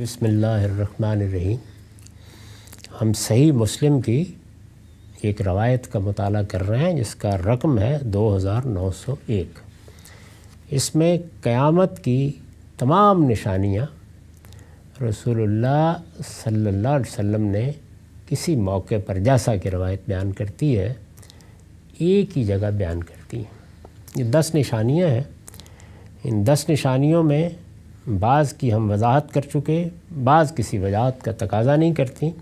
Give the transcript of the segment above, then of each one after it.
रही हम सही मुस्लिम की एक रवायत का मताल कर रहे हैं जिसका रकम है 2901 इसमें क़यामत की तमाम निशानियाँ रसूलुल्लाह सल्लल्लाहु अलैहि वसल्लम ने किसी मौके पर जैसा कि रवायत बयान करती है एक ही जगह बयान करती हैं ये दस निशानियाँ हैं इन दस निशानियों में बाज़ की हम वजाहत कर चुके बाज़ किसी वजाहत का तकाजा नहीं करती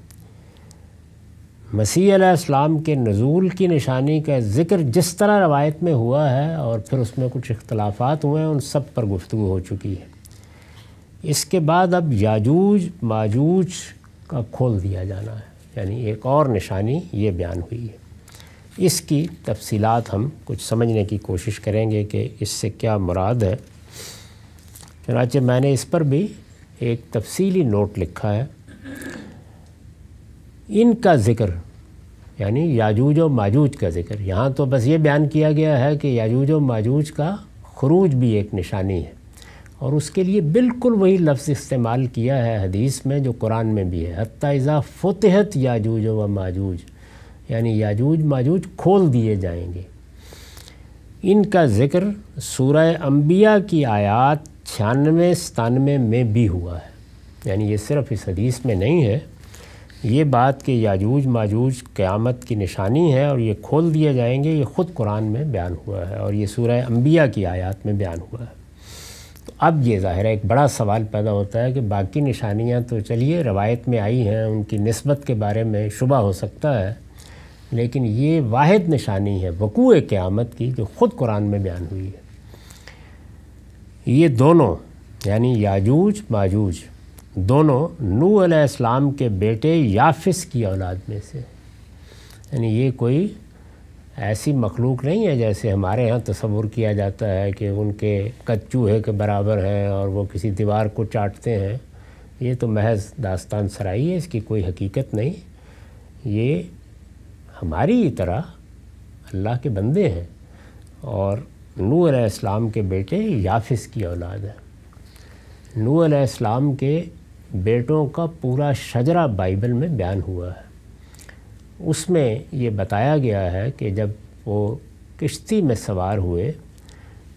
मसीह इस्लाम के नज़ूल की निशानी का ज़िक्र जिस तरह रवायत में हुआ है और फिर उसमें कुछ इख्तलाफात हुए हैं उन सब पर गुफ्तु हो चुकी है इसके बाद अब याजूज माजूज का खोल दिया जाना है यानी एक और निशानी ये बयान हुई है इसकी तफसीलात हम कुछ समझने की कोशिश करेंगे कि इससे क्या मुराद है चनाचे मैंने इस पर भी एक तफसीली नोट लिखा है इनका ज़िक्र यानी याजूज व माजूज का ज़िक्र यहाँ तो बस ये बयान किया गया है कि याजूज व माजूज का खरूज भी एक निशानी है और उसके लिए बिल्कुल वही लफ्ज़ इस्तेमाल किया है हदीस में जो कुरान में भी है हती फ़तहत याजूज व माजूज यानी याजूज माजूज खोल दिए जाएंगे इनका ज़िक्र सूर अम्बिया की आयात छियानवे सतानवे में भी हुआ है यानी ये सिर्फ इस हदीस में नहीं है ये बात कि याजूज माजूज क़्यामत की निशानी है और ये खोल दिए जाएंगे ये ख़ुद कुरान में बयान हुआ है और ये सूरह अम्बिया की आयत में बयान हुआ है तो अब ये ज़ाहिर है एक बड़ा सवाल पैदा होता है कि बाकी निशानियाँ तो चलिए रवायत में आई हैं उनकी नस्बत के बारे में शुबा हो सकता है लेकिन ये वाद निशानी है वकूए क़्यामत की जो ख़ुद कुरान में बयान हुई है ये दोनों यानी याजूज माजूज दोनों नू अलैहिस्सलाम के बेटे याफिस की औलाद में से यानी ये कोई ऐसी मखलूक नहीं है जैसे हमारे यहाँ तस्वुर किया जाता है कि उनके कच्चूहे के बराबर हैं और वो किसी दीवार को चाटते हैं ये तो महज दास्तान सराई है इसकी कोई हकीकत नहीं ये हमारी तरह अल्लाह के बंदे हैं और नूर इस्लाम के बेटे याफिस की औलाद है नूर इस्लाम के बेटों का पूरा शजरा बाइबल में बयान हुआ है उसमें ये बताया गया है कि जब वो किश्ती में सवार हुए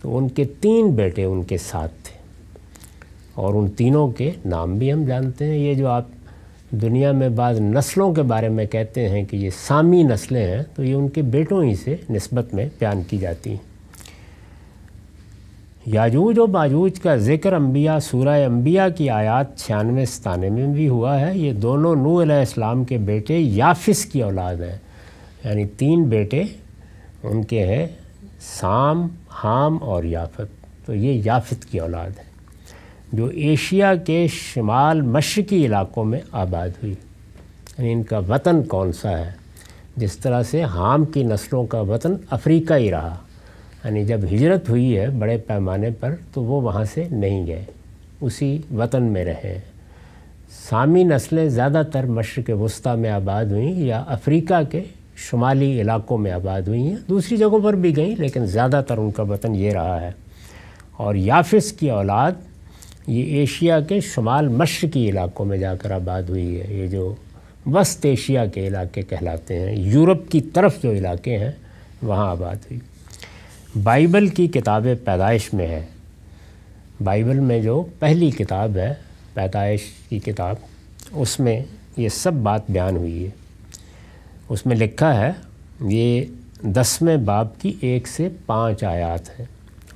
तो उनके तीन बेटे उनके साथ थे और उन तीनों के नाम भी हम जानते हैं ये जो आप दुनिया में बाद नस्लों के बारे में कहते हैं कि ये सामी नस्लें हैं तो ये उनके बेटों ही से नस्बत में बयान की जाती हैं याजूज और माजूज का ज़िक्र अम्बिया सूरह अम्बिया की आयात छियानवे सतानवे में भी हुआ है ये दोनों नू इस्लाम के बेटे याफिस की औलाद हैं यानी तीन बेटे उनके हैं साम हाम और याफत तो ये याफत की औलाद है जो एशिया के शुमाल मशरकी इलाकों में आबाद हुई यानी इनका वतन कौन सा है जिस तरह से हाम की नस्लों का वतन अफ्रीका ही रहा यानी जब हिजरत हुई है बड़े पैमाने पर तो वो वहाँ से नहीं गए उसी वतन में रहे सामी नस्लें ज़्यादातर मशरक़ वस्ती में आबाद हुई या अफ्रीका के शुमाली इलाकों में आबाद हुई हैं दूसरी जगहों पर भी गई लेकिन ज़्यादातर उनका वतन ये रहा है और याफिस की औलाद ये एशिया के शुमाल मशरकी इलाकों में जाकर आबाद हुई है ये जो वस्त एशिया के इलाके कहलाते हैं यूरोप की तरफ जो इलाके हैं वहाँ आबाद हुई बाइबल की किताब पैदाइश में है बाइबल में जो पहली किताब है पैदाइश की किताब उसमें ये सब बात बयान हुई है उसमें लिखा है ये दसवें बाब की एक से पाँच आयात हैं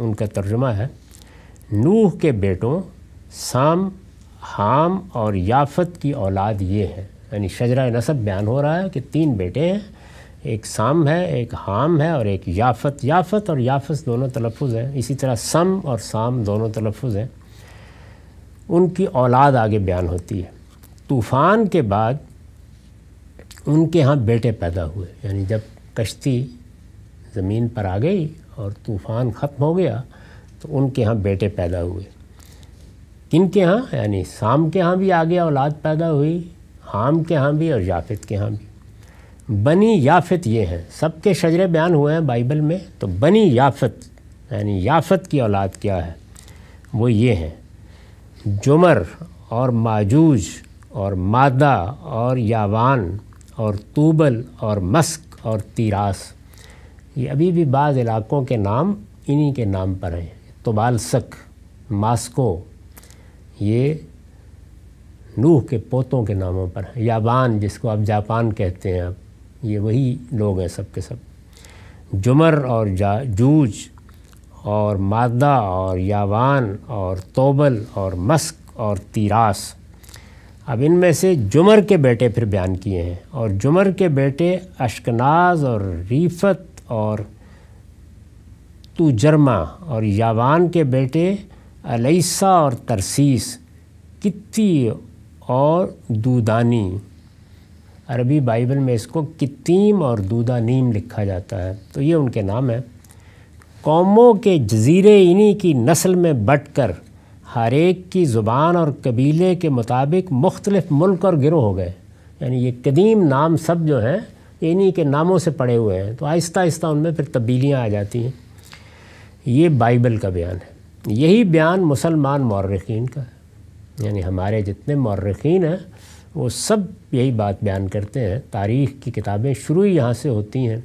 उनका तर्जुमा है नूह के बेटों साम हाम और याफत की औलाद ये हैं यानी शजरा नसब बयान हो रहा है कि तीन बेटे हैं एक साम है एक हाम है और एक याफत याफत और याफस दोनों तलफ़ हैं इसी तरह सम और साम दोनों तलफ़ हैं उनकी औलाद आगे बयान होती है तूफ़ान के बाद उनके यहाँ बेटे पैदा हुए यानी जब कश्ती ज़मीन पर आ गई और तूफ़ान ख़त्म हो गया तो उनके यहाँ बेटे पैदा हुए किन के यहाँ यानी साम के यहाँ भी आगे औलाद पैदा हुई हाम के यहाँ भी और याफ़त के यहाँ भी बनी याफत ये हैं सबके शजरे बयान हुए हैं बाइबल में तो बनी याफत यानी याफत की औलाद क्या है वो ये हैं जुमर और माजूज और मादा और यावान और तूबल और मस्क और तीरास ये अभी भी बाज़ इलाक़ों के नाम इन्हीं के नाम पर हैं तोबालसक मास्को ये नूह के पोतों के नामों पर है यावान जिसको आप जापान कहते हैं अब ये वही लोग हैं सब के सब जुमर और जा जूज और मादा और यावान और तोबल और मस्क और तीरास अब इनमें से जुमर के बेटे फिर बयान किए हैं और जुमर के बेटे अशकनाज और रीफत और तूजरमा और यावान के बेटे अलैसा और तरसीस कित्ती और दूदानी अरबी बाइबल में इसको कितीम और दूदा नीम लिखा जाता है तो ये उनके नाम हैं कौमों के जजीरे इन्हीं की नस्ल में बट कर हर एक की ज़ुबान और कबीले के मुताबिक मुख्तलिफ़ मुल्क और गिरोह हो गए यानी ये कदीम नाम सब जो हैं इन्हीं के नामों से पड़े हुए हैं तो आहिस्ता आहिस्ता उनमें फिर तब्दीलियाँ आ जाती हैं ये बाइबल का बयान है यही बयान मुसलमान मौरखीन का है यानी हमारे जितने मौरखीन हैं वो सब यही बात बयान करते हैं तारीख़ की किताबें शुरू ही यहाँ से होती हैं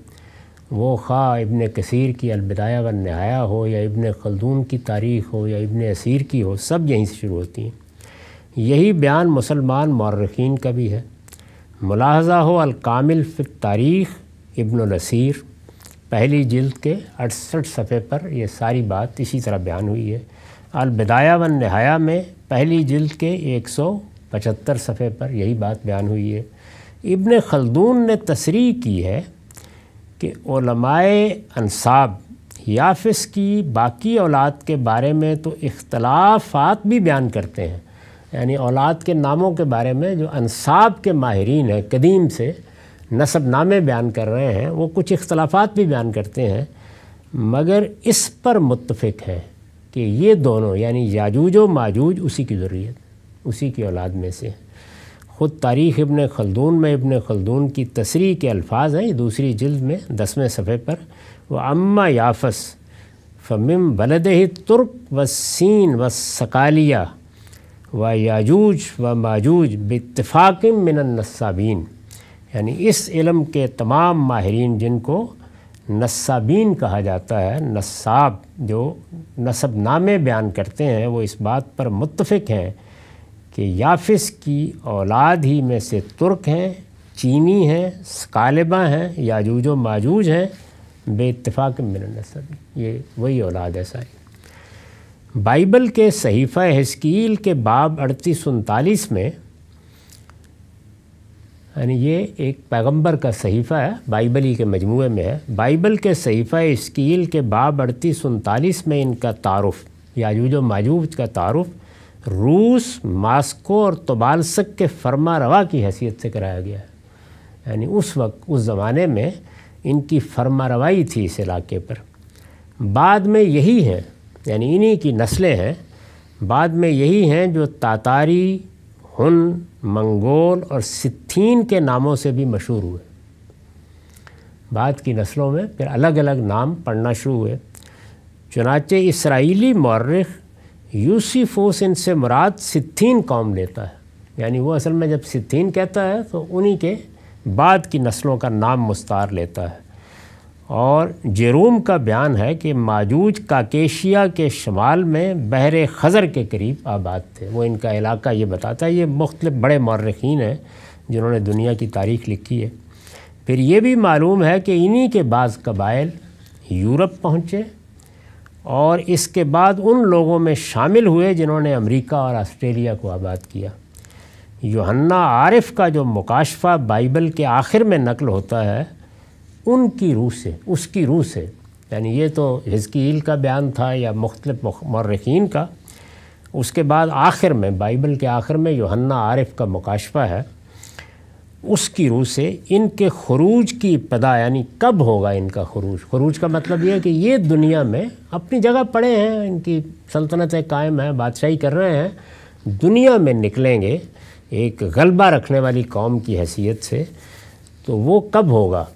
वो खा इबन कसीर की अलबदाया व नहाया हो या इबन खलदून की तारीख़ हो या इबन असीर की हो सब यहीं से शुरू होती हैं यही बयान मुसलमान मौरखीन का भी है मुलाजा हो अलकामिल फ़िर तारीख़ इबन नसीर पहली जिल्द के अड़सठ सफ़े पर यह सारी बात इसी तरह बयान हुई है अलबदाया व नहाया में पहली जिल्द के एक सौ पचहत्तर सफ़े पर यही बात बयान हुई है इब्ने खलदून ने तसरी की है कि ओलमाए अनसाब याफिस की बाकी औलाद के बारे में तो इख्तलाफात भी बयान करते हैं यानी औलाद के नामों के बारे में जो अनसाब के माहरीन हैं कदीम से नसब नामे बयान कर रहे हैं वो कुछ इख्तलाफात भी बयान करते हैं मगर इस पर मुतफ़ है कि ये दोनों यानी याजूज व माजूज उसी की ज़रूरत उसी की औलाद में से ख़ुद तारीख़ इबन खलदून में इबन खलदून की तसरी के अल्फाज हैं दूसरी जल्द में दसवें सफ़े पर व अम्मा याफ़स फ़मिम बलद ही तुर्क व सीन व सकालिया व याजूज व माजूज मिन मिनन्नसाबीन यानी इस इलम के तमाम माहरीन जिनको नसाबीन कहा जाता है नसाब जो नसब नामे बयान करते हैं वो इस बात पर मुतफ़ हैं कि याफिस की औलाद ही में से तुर्क हैं चीनी हैं कालिबा हैं याजूज व माजूज हैं बेतफाक मिन नसब ये वही औलाद है सारी बाइबल के सहीफ़ा हस्कील के बाब अड़तीस उनतालीस में यानी ये एक पैगंबर का सहीफ़ा है बाइबल ही के मजमू में है बाइबल के सहीफ़ा इस्कील के बाब अड़तीस उनतालीस में इनका तारफ़ याजूज व माजूज का तारफ़ रूस मास्को और तोबालसक के फरमा रवा की हैसियत से कराया गया है यानी उस वक्त उस ज़माने में इनकी फरमा रवाई थी इस इलाके पर बाद में यही हैं यानी इन्हीं की नस्लें हैं बाद में यही हैं जो तातारी हुन मंगोल और सिथीन के नामों से भी मशहूर हुए बाद की नस्लों में फिर अलग अलग नाम पढ़ना शुरू हुए चुनाचे इसराइली मौरख यूसीफोसिन से मुराद सिथीन कौम लेता है यानी वो असल में जब सिथीन कहता है तो उन्हीं के बाद की नस्लों का नाम मुस्तार लेता है और जेरूम का बयान है कि माजूज काकेशिया के शमाल में बहर खज़र के करीब आबाद थे वो इनका इलाका ये बताता है ये मुख्तल बड़े मौरखीन हैं जिन्होंने दुनिया की तारीख लिखी है फिर ये भी मालूम है कि इन्हीं के बाद कबाइल यूरोप पहुँचे और इसके बाद उन लोगों में शामिल हुए जिन्होंने अमेरिका और ऑस्ट्रेलिया को आबाद किया योहन्ना आरिफ का जो मुकाशफा बाइबल के आखिर में नकल होता है उनकी रूह से उसकी रूह से यानी ये तो हिजकील का बयान था या मुख्तलिफ़ मर्रखीन का उसके बाद आखिर में बाइबल के आखिर में योहन्ना आरिफ का मुकाशफा है उसकी रूह से इनके खरूज की पदा यानी कब होगा इनका खरूज खरूज का मतलब यह है कि ये दुनिया में अपनी जगह पड़े हैं इनकी सल्तनतें कायम हैं बादशाही कर रहे हैं दुनिया में निकलेंगे एक गलबा रखने वाली कौम की हैसियत से तो वो कब होगा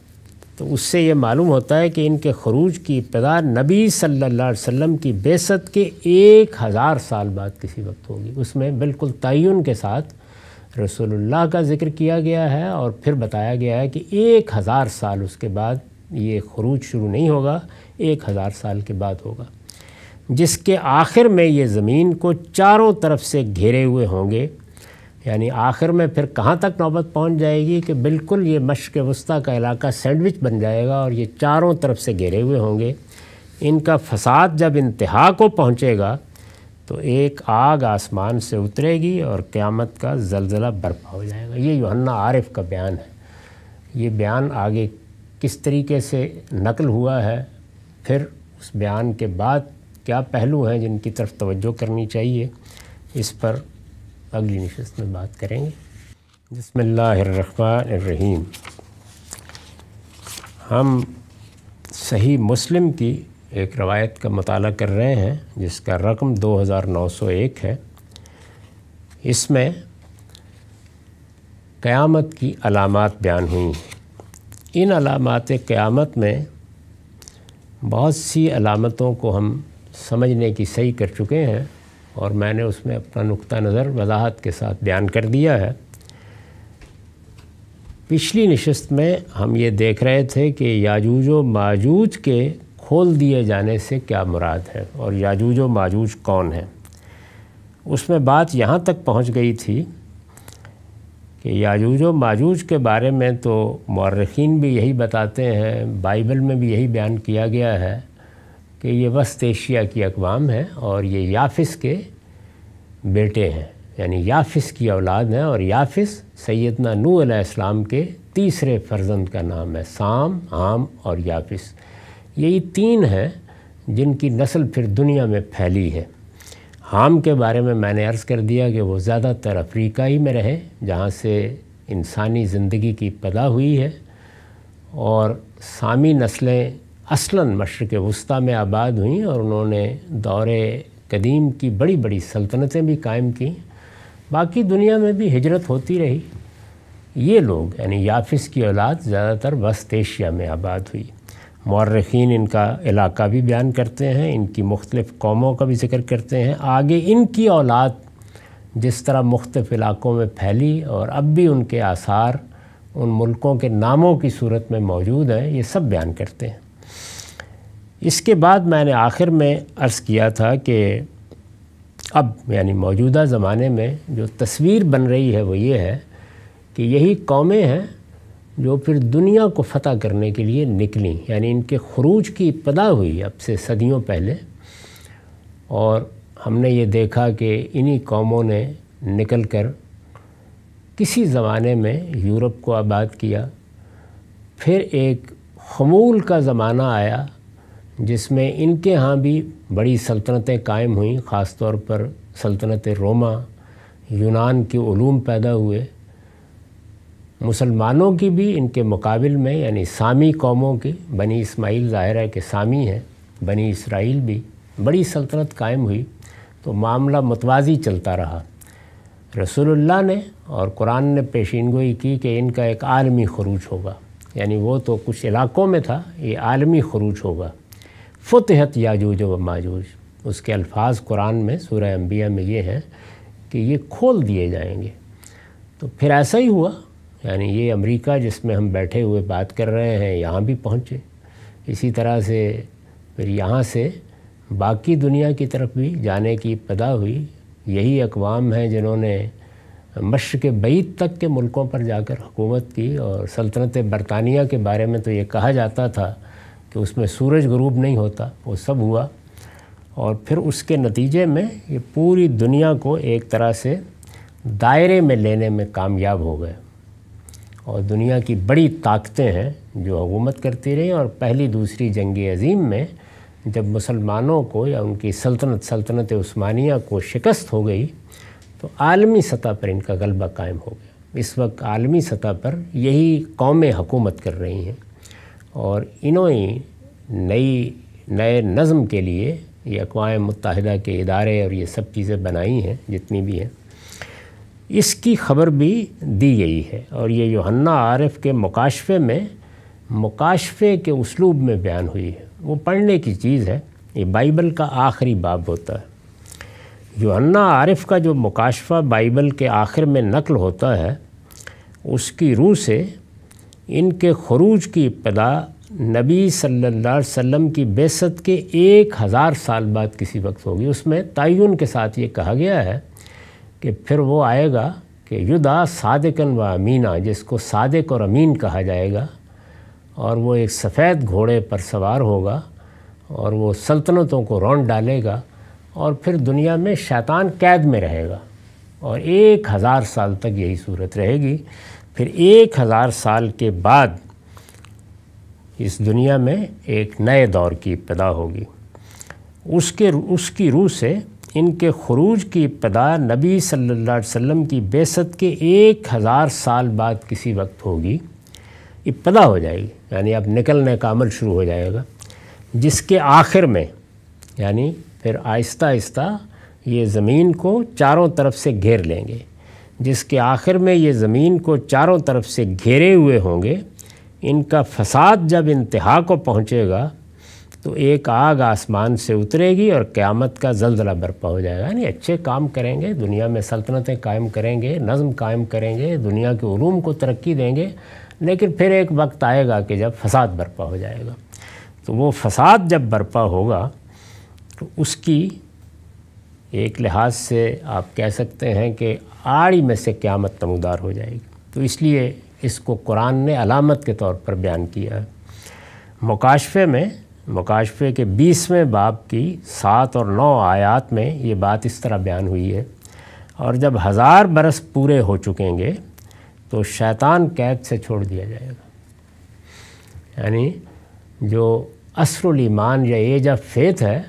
तो उससे ये मालूम होता है कि इनके खरूज की इब्तदा नबी सल्लल्लाहु अलैहि वसल्लम की बेसत के एक हज़ार साल बाद किसी वक्त होगी उसमें बिल्कुल तयन के साथ रसोल्ला का ज़िक्र किया गया है और फिर बताया गया है कि एक हज़ार साल उसके बाद ये खरूज शुरू नहीं होगा एक हज़ार साल के बाद होगा जिसके आखिर में ये ज़मीन को चारों तरफ से घेरे हुए होंगे यानी आखिर में फिर कहाँ तक नौबत पहुँच जाएगी कि बिल्कुल ये मश्क वस्ती का इलाका सैंडविच बन जाएगा और ये चारों तरफ से घेरे हुए होंगे इनका फसाद जब इंतहा को पहुँचेगा तो एक आग आसमान से उतरेगी और क़्यामत का जलजला बर्पा हो जाएगा ये योहन्ना आरिफ का बयान है ये बयान आगे किस तरीके से नकल हुआ है फिर उस बयान के बाद क्या पहलू हैं जिनकी तरफ तवज्जो करनी चाहिए इस पर अगली नशस्त में बात करेंगे रहीम हम सही मुस्लिम की एक रवायत का मताल कर रहे हैं जिसका रकम 2901 है इसमें क़यामत की अलामत बयान हुई इन अलामत क़यामत में बहुत सी अलामतों को हम समझने की सही कर चुके हैं और मैंने उसमें अपना नुक़ नज़र वजाहत के साथ बयान कर दिया है पिछली नशस्त में हम ये देख रहे थे कि याजूज व माजूज के खोल दिए जाने से क्या मुराद है और याजूज व माजूज कौन है उसमें बात यहाँ तक पहुँच गई थी कि याजूज व माजूज के बारे में तो मौरखीन भी यही बताते हैं बाइबल में भी यही बयान किया गया है कि ये वस्त एशिया की अकवाम है और ये याफिस के बेटे हैं यानी याफिस की औलाद हैं और याफिस सैदना नू इस्लाम के तीसरे फर्जंद का नाम है साम आम और याफिस यही तीन हैं जिनकी नस्ल फिर दुनिया में फैली है हाम के बारे में मैंने अर्ज़ कर दिया कि वो ज़्यादातर अफ्रीका ही में रहे जहाँ से इंसानी ज़िंदगी की पैदा हुई है और सामी नस्लें असलन मशरक़ वस्ती में आबाद हुई और उन्होंने दौर कदीम की बड़ी बड़ी सल्तनतें भी कायम की बाकी दुनिया में भी हिजरत होती रही ये लोग यानी याफिस की औलाद ज़्यादातर वस्त एशिया में आबाद हुई मर्रखीन इनका इलाका भी बयान करते हैं इनकी मुख्तलिफ़ कौमों का भी जिक्र करते हैं आगे इनकी औलाद जिस तरह मुख्तफ इलाक़ों में फैली और अब भी उनके आसार उन मुल्कों के नामों की सूरत में मौजूद हैं ये सब बयान करते हैं इसके बाद मैंने आखिर में अर्ज़ किया था कि अब यानी मौजूदा ज़माने में जो तस्वीर बन रही है वो ये है कि यही कौमें हैं जो फिर दुनिया को फतह करने के लिए निकली यानी इनके खरूज की इब्तदा हुई अब से सदियों पहले और हमने ये देखा कि इन्हीं कौमों ने निकल कर किसी ज़माने में यूरोप को आबाद किया फिर एक खमूल का ज़माना आया जिसमें इनके यहाँ भी बड़ी सल्तनतें कायम हुई ख़ास तौर पर सल्तनत रोमा यूनान के ूम पैदा हुए मुसलमानों की भी इनके मुकाबल में यानी सामी कौमों की बनी इस्माइल ज़ाहिर है कि सामी हैं बनी इसराइल भी बड़ी सल्तनत कायम हुई तो मामला मतवाज़ी चलता रहा रसूलुल्लाह ने और कुरान ने पेशीन गोई की कि इनका एक आलमी खरूज होगा यानी वो तो कुछ इलाकों में था ये आलमी खरूज होगा फतहत याजूज व माजूज उसके अल्फाज कुरान में सूर्य अम्बिया में ये हैं कि ये खोल दिए जाएंगे तो फिर ऐसा ही हुआ यानी ये अमेरिका जिसमें हम बैठे हुए बात कर रहे हैं यहाँ भी पहुँचे इसी तरह से फिर यहाँ से बाकी दुनिया की तरफ भी जाने की पदा हुई यही अकवाम हैं जिन्होंने मश के बैत तक के मुल्कों पर जाकर हुकूमत की और सल्तनत बरतानिया के बारे में तो ये कहा जाता था कि उसमें सूरज गरूब नहीं होता वो सब हुआ और फिर उसके नतीजे में ये पूरी दुनिया को एक तरह से दायरे में लेने में कामयाब हो गए और दुनिया की बड़ी ताकतें हैं जो हुकूमत करती रहीं और पहली दूसरी जंग अजीम में जब मुसलमानों को या उनकी सल्तनत सल्तनत उस्मानिया को शिकस्त हो गई तो आलमी सतह पर इनका गलबा कायम हो गया इस वक्त आलमी सतह पर यही कौमें हकूमत कर रही हैं और इन्होंने नई नए नज़म के लिए ये अकवा मुतहदा के इदारे और ये सब चीज़ें बनाई हैं जितनी भी हैं इसकी खबर भी दी गई है और ये योहन्ना आरफ़ के मुकाशफे में मुकाशफे के उसलूब में बयान हुई है वो पढ़ने की चीज़ है ये बाइबल का आखिरी बाब होता है योहन्ना आरफ का जो मुकाशफा बाइबल के आखिर में नकल होता है उसकी रूह से इनके खरूज की इब्तदा नबी सल्लल्लाहु अलैहि वसल्लम की बेसत के एक हज़ार साल बाद किसी वक्त होगी उसमें तयन के साथ ये कहा गया है कि फिर वो आएगा कि युदा सादिकन व अमीना जिसको सादिक और अमीन कहा जाएगा और वो एक सफ़ेद घोड़े पर सवार होगा और वो सल्तनतों को रौन डालेगा और फिर दुनिया में शैतान कैद में रहेगा और एक हज़ार साल तक यही सूरत रहेगी फिर एक हज़ार साल के बाद इस दुनिया में एक नए दौर की पैदा होगी उसके उसकी रूह से इनके खरूज की इब्तदा नबी सल्लल्लाहु अलैहि वसल्लम की बेसत के एक हज़ार साल बाद किसी वक्त होगी इब्तदा हो जाएगी यानी अब निकलने का अमल शुरू हो जाएगा जिसके आखिर में यानी फिर आहिस्ता आहिस्ता ये ज़मीन को चारों तरफ से घेर लेंगे जिसके आखिर में ये ज़मीन को चारों तरफ से घेरे हुए होंगे इनका फसाद जब इंतहा को पहुँचेगा तो एक आग आसमान से उतरेगी और क़्यामत का जलजला बर्पा हो जाएगा यानी अच्छे काम करेंगे दुनिया में सल्तनतें कायम करेंगे नज़म कायम करेंगे दुनिया के ूम को तरक्की देंगे लेकिन फिर एक वक्त आएगा कि जब फसाद बर्पा हो जाएगा तो वो फसाद जब बर्पा होगा तो उसकी एक लिहाज से आप कह सकते हैं कि आड़ी में से क़्यामत नमदार हो जाएगी तो इसलिए इसको कुरान ने अलामत के तौर पर बयान किया है मुकाशफे में मकाशफे के बीसवें बाब की सात और नौ आयात में ये बात इस तरह बयान हुई है और जब हज़ार बरस पूरे हो चुकेंगे तो शैतान कैद से छोड़ दिया जाएगा यानी जो असरुल ईमान या एज ऑफ फेथ है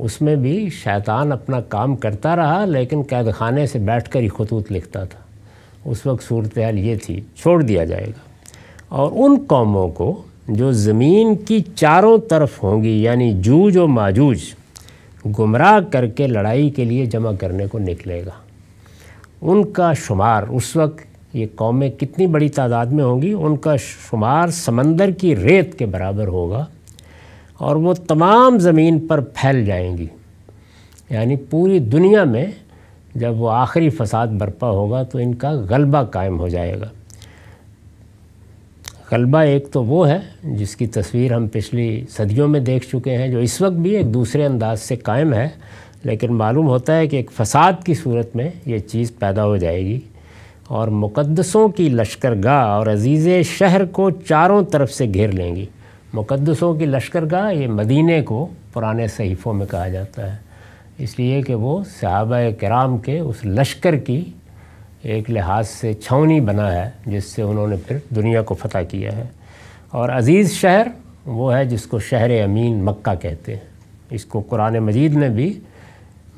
उसमें भी शैतान अपना काम करता रहा लेकिन कैद खाने से बैठ कर ही खतूत लिखता था उस वक्त सूरत हाल ये थी छोड़ दिया जाएगा और उन कौमों को जो ज़मीन की चारों तरफ होंगी यानी जूज व माजूज गुमराह करके लड़ाई के लिए जमा करने को निकलेगा उनका शुमार उस वक्त ये कौमें कितनी बड़ी तादाद में होंगी उनका शुमार समंदर की रेत के बराबर होगा और वो तमाम ज़मीन पर फैल जाएंगी यानी पूरी दुनिया में जब वो आखिरी फसाद बरपा होगा तो इनका गलबा कायम हो जाएगा कलबा एक तो वो है जिसकी तस्वीर हम पिछली सदियों में देख चुके हैं जो इस वक्त भी एक दूसरे अंदाज से कायम है लेकिन मालूम होता है कि एक फ़साद की सूरत में ये चीज़ पैदा हो जाएगी और मुक़दसों की लश्करगाह और अजीज़ शहर को चारों तरफ से घेर लेंगी मुक़दसों की लश्करगाह ये मदीने को पुराने सहीफ़ों में कहा जाता है इसलिए कि वो सहाबा कराम के उस लश्कर की एक लिहाज से छावनी बना है जिससे उन्होंने फिर दुनिया को फतह किया है और अज़ीज़ शहर वो है जिसको शहर अमीन मक्का कहते हैं इसको कुरान मजीद ने भी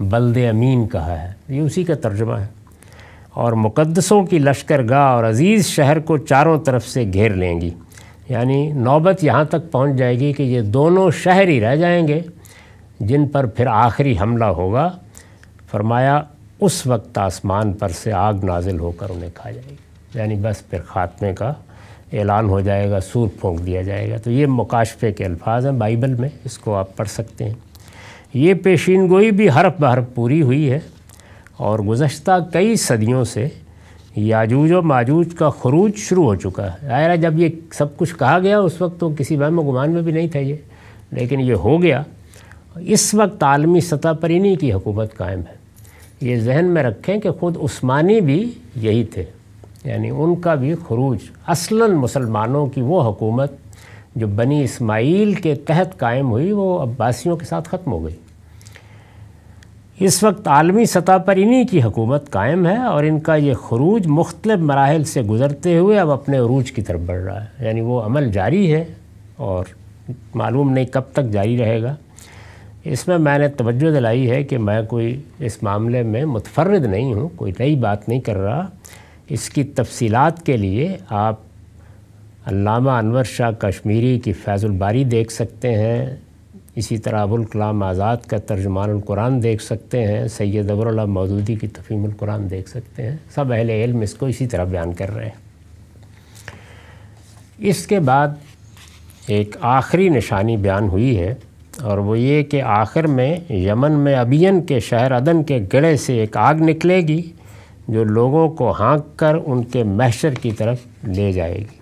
बल्द अमीन कहा है ये उसी का तर्जमा है और मुक़दसों की लश्कर गाह और अज़ीज़ शहर को चारों तरफ से घेर लेंगी यानी नौबत यहाँ तक पहुँच जाएगी कि ये दोनों शहर ही रह जाएंगे जिन पर फिर आखिरी हमला होगा फरमाया उस वक्त आसमान पर से आग नाजिल होकर उन्हें खा जाएगी यानी बस फिर ख़ात्मे का ऐलान हो जाएगा सूर फोंक दिया जाएगा तो ये मुकाशफे के अल्फाज हैं बाइबल में इसको आप पढ़ सकते हैं ये पेशीन गोई भी हरफ बहरफ पूरी हुई है और गुज्त कई सदियों से याजूज और माजूज का खरूज शुरू हो चुका है आयरा जब ये सब कुछ कहा गया उस वक्त तो किसी वहम गुमान में भी नहीं था ये लेकिन ये हो गया इस वक्त आलमी सतह पर इन्हीं की हुकूमत कायम है ये जहन में रखें कि ख़ुद उस्मानी भी यही थे यानी उनका भी खरूज असला मुसलमानों की वो हकूमत जो बनी इस्माइल के तहत कायम हुई वो अब्बासियों के साथ ख़त्म हो गई इस वक्त आलमी सतह पर इन्हीं की हकूमत कायम है और इनका ये खरूज मुख्तलिफ मराहल से गुज़रते हुए अब अपने अरूज की तरफ बढ़ रहा है यानी वो अमल जारी है और मालूम नहीं कब तक जारी रहेगा इसमें मैंने तवज्जो दिलाई है कि मैं कोई इस मामले में मुतफरद नहीं हूँ कोई नई बात नहीं कर रहा इसकी तफसीलात के लिए आप अल्लामा अनवर शाह कश्मीरी की फैज़ुलबारी देख सकते हैं इसी तरह कलाम आज़ाद का तर्जुमान कुरान देख सकते हैं सैयद अबरल मौदूदी की तफीम कुरान देख सकते हैं सब अहल इल्म इसको इसी तरह बयान कर रहे हैं इसके बाद एक आखिरी निशानी बयान हुई है और वो ये कि आखिर में यमन में अबियन के शहर अदन के गड़े से एक आग निकलेगी जो लोगों को हाँक कर उनके महशर की तरफ ले जाएगी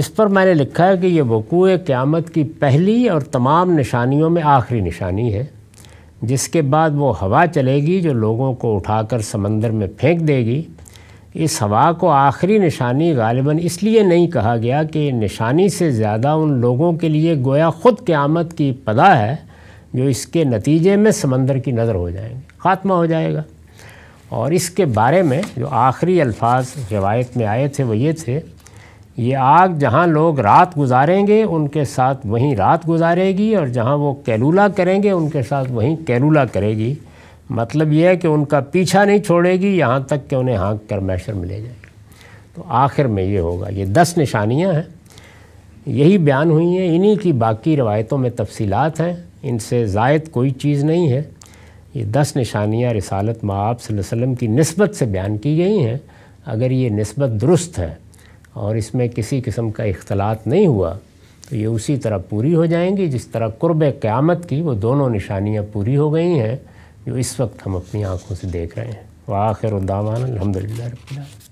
इस पर मैंने लिखा है कि ये वकूए क़्यामत की पहली और तमाम निशानियों में आखिरी निशानी है जिसके बाद वो हवा चलेगी जो लोगों को उठाकर समंदर में फेंक देगी इस हवा को आखिरी निशानी गालिबा इसलिए नहीं कहा गया कि निशानी से ज़्यादा उन लोगों के लिए गोया ख़ुद क़्यामत की पदा है जो इसके नतीजे में समंदर की नज़र हो जाएंगे ख़ात्मा हो जाएगा और इसके बारे में जो आखिरी अल्फाज रिवायत में आए थे वो ये थे ये आग जहाँ लोग रात गुजारेंगे उनके साथ वहीं रात गुजारेगी और जहाँ वो कैलूला करेंगे उनके साथ वहीं कैलूला करेगी मतलब यह है कि उनका पीछा नहीं छोड़ेगी यहाँ तक कि उन्हें हाँक कर मैशर में ले जाएगी तो आखिर में ये होगा ये दस निशानियाँ हैं यही बयान हुई हैं इन्हीं की बाकी रवायतों में तफसीलात हैं इनसे जायद कोई चीज़ नहीं है ये दस निशानियाँ रिसालत माप वसम की नस्बत से बयान की गई हैं अगर ये नस्बत दुरुस्त है और इसमें किसी किस्म का इख्तलात नहीं हुआ तो ये उसी तरह पूरी हो जाएंगी जिस तरह कुर्ब क़्यामत की वो दोनों निशानियाँ पूरी हो गई हैं जो इस वक्त हम अपनी आँखों से देख रहे हैं वाखिर दावान अलहमदिल्ला